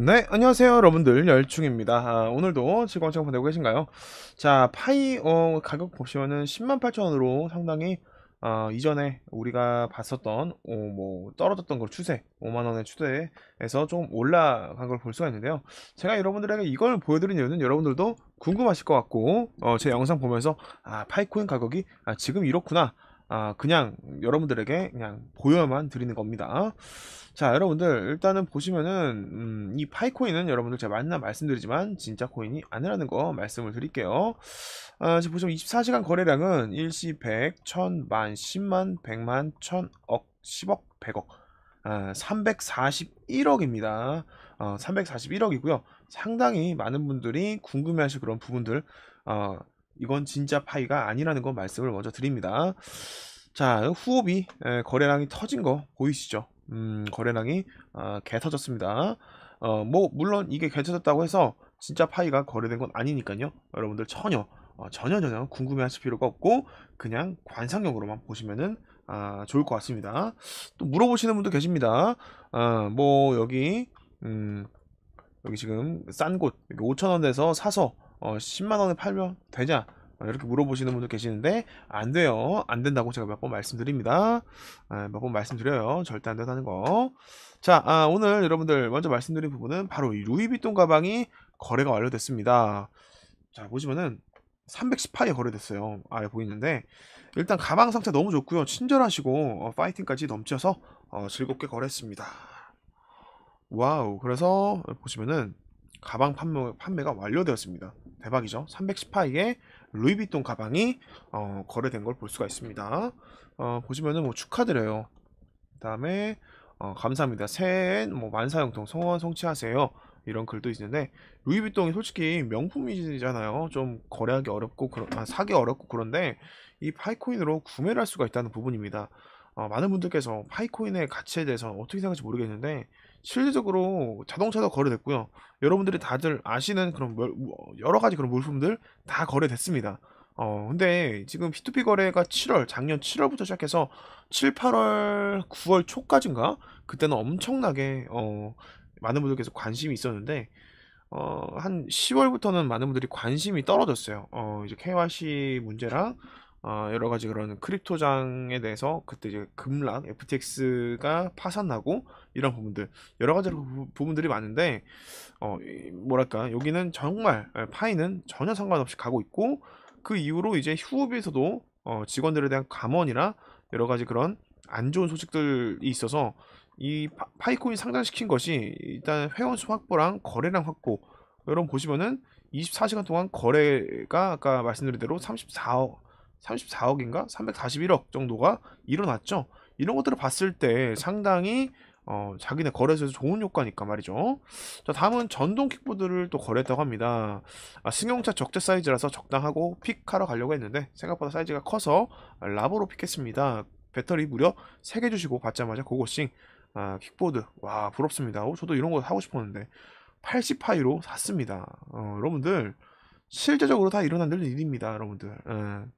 네, 안녕하세요 여러분들 열충입니다. 아, 오늘도 즐거운 시간 보내고 계신가요? 자, 파이 어, 가격 보시면은 10만 8천원으로 상당히 어, 이전에 우리가 봤었던 어, 뭐 떨어졌던 걸 추세 5만원의 추세에서 좀 올라간 걸 볼 수가 있는데요. 제가 여러분들에게 이걸 보여드린 이유는 여러분들도 궁금하실 것 같고 어, 제 영상 보면서 아 파이코인 가격이 아, 지금 이렇구나 아 그냥 여러분들에게 그냥 보여만 드리는 겁니다 자 여러분들 일단은 보시면은 음, 이 파이코인은 여러분들 제가 만나 말씀드리지만 진짜 코인이 아니라는 거 말씀을 드릴게요 아, 지금 보시면 24시간 거래량은 일시 100, 1000, 만, 10만, 100만, 1000억, 10억, 100억 아, 341억입니다 어, 341억이고요 상당히 많은 분들이 궁금해하실 그런 부분들 어, 이건 진짜 파이가 아니라는 거 말씀을 먼저 드립니다. 자, 후업이 거래량이 터진 거 보이시죠? 음, 거래량이 어, 아, 개 터졌습니다. 어, 뭐 물론 이게 개 터졌다고 해서 진짜 파이가 거래된 건 아니니까요. 여러분들 전혀 어, 전혀 전혀 궁금해하실 필요가 없고 그냥 관상용으로만 보시면은 아, 좋을 것 같습니다. 또 물어보시는 분도 계십니다. 아, 뭐 여기 음, 여기 지금 싼 곳5천원에서 사서 어, 10만원에 팔면 되냐? 어, 이렇게 물어보시는 분도 계시는데 안 돼요 안 된다고 제가 몇 번 말씀드립니다 예, 몇번 말씀드려요 절대 안 된다는 거자 아, 오늘 여러분들 먼저 말씀드린 부분은 바로 이 루이비통 가방이 거래가 완료됐습니다 자 보시면은 318에 거래됐어요 아예 보이는데 일단 가방 상태 너무 좋고요 친절하시고 어, 파이팅까지 넘쳐서 어, 즐겁게 거래했습니다 와우 그래서 보시면은 가방 판매, 가 완료되었습니다. 대박이죠. 318에 루이비통 가방이 어, 거래된 걸 볼 수가 있습니다. 어, 보시면은 뭐 축하드려요. 그다음에 어, 감사합니다. 새해 뭐 만사형통 성원 성취하세요. 이런 글도 있는데 루이비통이 솔직히 명품이잖아요. 좀 거래하기 어렵고 그러, 아, 사기 어렵고 그런데 이 파이코인으로 구매를 할 수가 있다는 부분입니다. 어, 많은 분들께서 파이코인의 가치에 대해서 어떻게 생각할지 모르겠는데 실질적으로 자동차도 거래됐고요. 여러분들이 다들 아시는 그런 뭐, 여러 가지 그런 물품들 다 거래됐습니다. 어, 근데 지금 P2P 거래가 7월, 작년 7월부터 시작해서 7, 8월, 9월 초까지인가? 그때는 엄청나게 어, 많은 분들께서 관심이 있었는데 어, 한 10월부터는 많은 분들이 관심이 떨어졌어요. 어, 이제 KYC 문제랑 어, 여러 가지 그런 크립토장에 대해서 그때 이제 급락, FTX가 파산하고 이런 부분들 여러 가지 부, 분들이 많은데 어, 뭐랄까 여기는 정말 예, 파이는 전혀 상관없이 가고 있고 그 이후로 이제 휴업에서도 어, 직원들에 대한 감원이나 여러 가지 그런 안 좋은 소식들이 있어서 이 파, 파이콘이 상장시킨 것이 일단 회원수 확보랑 거래량 확보 여러분 보시면은 24시간 동안 거래가 아까 말씀드린 대로 34억 34억인가 341억 정도가 일어났죠. 이런 것들을 봤을 때 상당히 어, 자기네 거래소에서 좋은 효과니까 말이죠. 자, 다음은 전동 킥보드를 또 거래했다고 합니다. 아, 승용차 적재 사이즈라서 적당하고 픽하러 가려고 했는데 생각보다 사이즈가 커서 라보로 픽했습니다. 배터리 무려 3개 주시고 받자마자 고고싱 아, 킥보드 와 부럽습니다. 오, 어, 저도 이런 거 사고 싶었는데 80파이로 샀습니다. 어, 여러분들 실제적으로 다 일어난 일입니다. 여러분들 에. 예.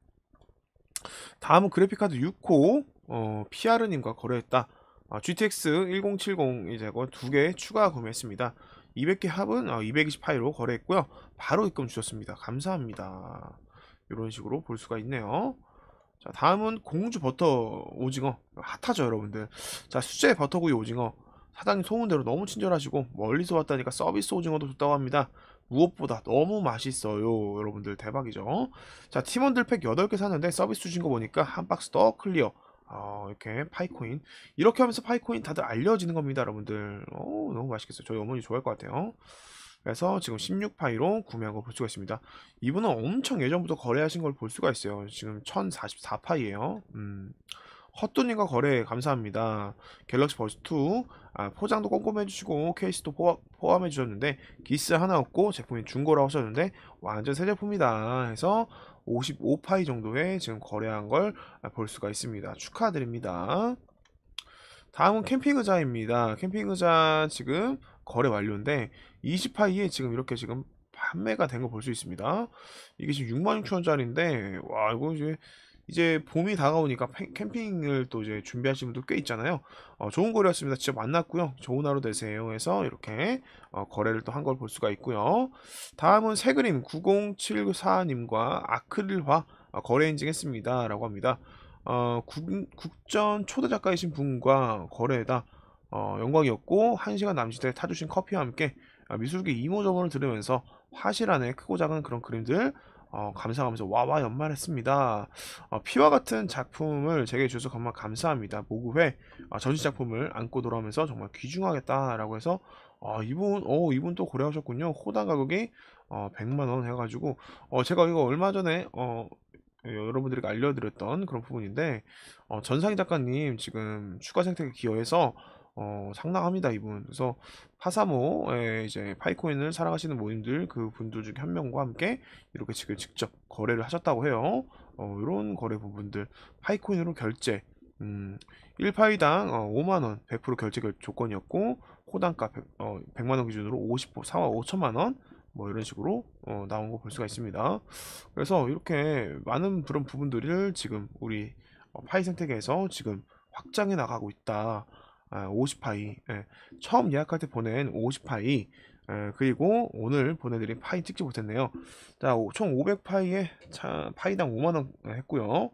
다음은 그래픽카드 6호 어, 피아님과 거래했다. 아, GTX 1070 이제 두개 추가 구매했습니다. 200개 합은 228로 아, 거래했고요. 바로 입금 주셨습니다. 감사합니다. 이런 식으로 볼 수가 있네요. 자, 다음은 공주 버터 오징어. 핫하죠, 여러분들. 자, 수제 버터구이 오징어. 사장님 소문대로 너무 친절하시고 멀리서 왔다니까 서비스 오징어도 좋다고 합니다. 무엇보다 너무 맛있어요. 여러분들 대박이죠? 자, 팀원들 팩 8개 샀는데 서비스 주신 거 보니까 한 박스 더 클리어. 어, 이렇게 파이코인 이렇게 하면서 파이코인 다들 알려지는 겁니다 여러분들 오, 어, 너무 맛있겠어요 저희 어머니 좋아할 것 같아요 그래서 지금 16파이로 구매한 걸 볼 수가 있습니다 이분은 엄청 예전부터 거래하신 걸 볼 수가 있어요 지금 1044파이에요 음. 헛돈님과 거래 감사합니다. 갤럭시 버스2 아, 포장도 꼼꼼히 해주시고 케이스도 포함, 해 주셨는데 기스 하나 없고 제품이 중고라 고 하셨는데 완전 새 제품이다 해서 55파이 정도에 지금 거래한 걸 볼 수가 있습니다. 축하드립니다. 다음은 캠핑 의자입니다. 캠핑 의자 지금 거래 완료인데 20파이에 지금 이렇게 지금 판매가 된거볼 수 있습니다. 이게 지금 66,000원짜리인데 와 이거 이제 이제 봄이 다가오니까 캠핑을 또 이제 준비하시는 분들 꽤 있잖아요. 어, 좋은 거래였습니다. 직접 만났고요. 좋은 하루 되세요 해서 이렇게 어, 거래를 또 한 걸 볼 수가 있고요. 다음은 새 그림 9074님과 아크릴화 어, 거래 인증했습니다. 라고 합니다. 어, 국, 전 초대 작가이신 분과 거래에다 어, 영광이었고 1시간 남짓에 타주신 커피와 함께 어, 미술계 이모저모를 들으면서 화실 안에 크고 작은 그런 그림들 어, 감상하면서 와와 연말했습니다. 어, 피와 같은 작품을 제게 주셔서 정말 감사합니다. 모구회 어, 전시 작품을 안고 돌아오면서 정말 귀중하겠다라고 해서 어, 이분 어 이분 또 고려하셨군요. 호당 가격이 어, 100만 원 해가지고 어, 제가 이거 얼마 전에 어, 예, 여러분들에게 알려드렸던 그런 부분인데 어, 전상희 작가님 지금 추가 생태계 기여해서 어, 상당합니다 이분. 그래서 파사모 이제 파이코인을 사랑하시는 모임들그 분들 중에 한 명과 함께 이렇게 지금 직접 거래를 하셨다고 해요. 어, 이런 거래 부분들 파이코인으로 결제. 음, 1파이당 어, 5만원 100% 결제 조건이었고 호당가 100, 어, 만원 기준으로 50% 상하 5천만원 뭐 이런 식으로 어, 나온 거 볼 수가 있습니다 그래서 이렇게 많은 그런 부분들을 지금 우리 어, 파이 생태계에서 지금 확장해 나가고 있다 50파이 아, 예. 처음 예약할 때 보낸 50파이 예, 그리고 오늘 보내드린 파이 찍지 못했네요 자총 500파이에 차, 파이당 5만원 했고요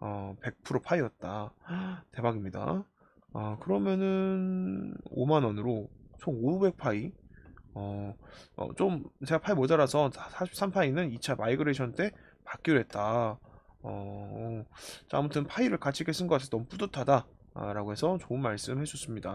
어, 100% 파이였다 대박입니다 아, 그러면은 5만원으로 총 500파이 어, 어, 제가 파이 모자라서 43파이는 2차 마이그레이션 때 받기로 했다 어, 자, 아무튼 파이를 같이 이렇게 쓴것 같아서 너무 뿌듯하다 아, 라고 해서 좋은 말씀 해줬습니다.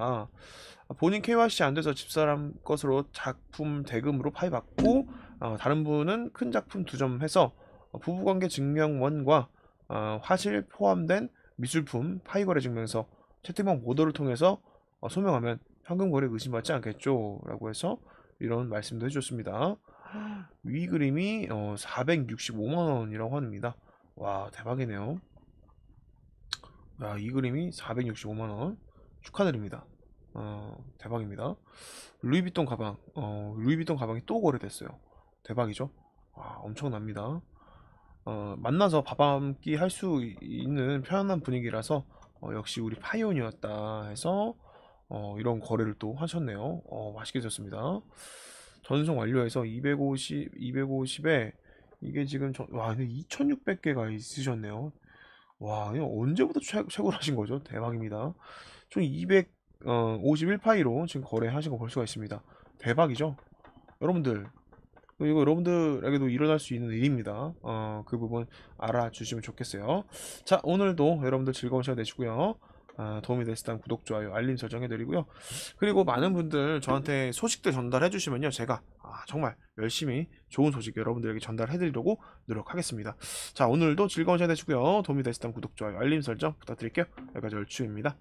아, 본인 KYC 안 돼서 집사람 것으로 작품 대금으로 파이받고 어, 다른 분은 큰 작품 두 점 해서 어, 부부관계 증명원과 어, 화실 포함된 미술품 파이거래 증명서 채택방 모도를 통해서 어, 소명하면 현금 거래 의심받지 않겠죠 라고 해서 이런 말씀도 해줬습니다. 위 그림이 어, 465만원이라고 합니다. 와 대박이네요. 야, 아, 이 그림이 465만원 축하드립니다 어, 대박입니다 루이비통 가방 어, 루이비통 가방이 또 거래됐어요 대박이죠 와, 엄청납니다 어, 만나서 밥함끼할수 있는 편안한 분위기라서 어, 역시 우리 파이온이었다 해서 어, 이런 거래를 또 하셨네요 어, 맛있게 드셨습니다 전송 완료해서 250, 250에 이게 지금 저, 와 2600개가 있으셨네요 와, 이거 언제부터 최, 최고를 하신 거죠? 대박입니다. 총 251파이로 어, 지금 거래하신 거 볼 수가 있습니다. 대박이죠? 여러분들, 이거 여러분들에게도 일어날 수 있는 일입니다. 어, 그 부분 알아주시면 좋겠어요. 자, 오늘도 여러분들 즐거운 시간 되시고요. 아, 도움이 됐다면 구독, 좋아요, 알림 설정해드리고요. 그리고 많은 분들 저한테 소식들 전달해주시면요. 제가 아, 정말 열심히 좋은 소식 여러분들에게 전달해드리려고 노력하겠습니다. 자, 오늘도 즐거운 시간 되시고요. 도움이 됐다면 구독, 좋아요, 알림 설정 부탁드릴게요. 여기까지 얼추입니다.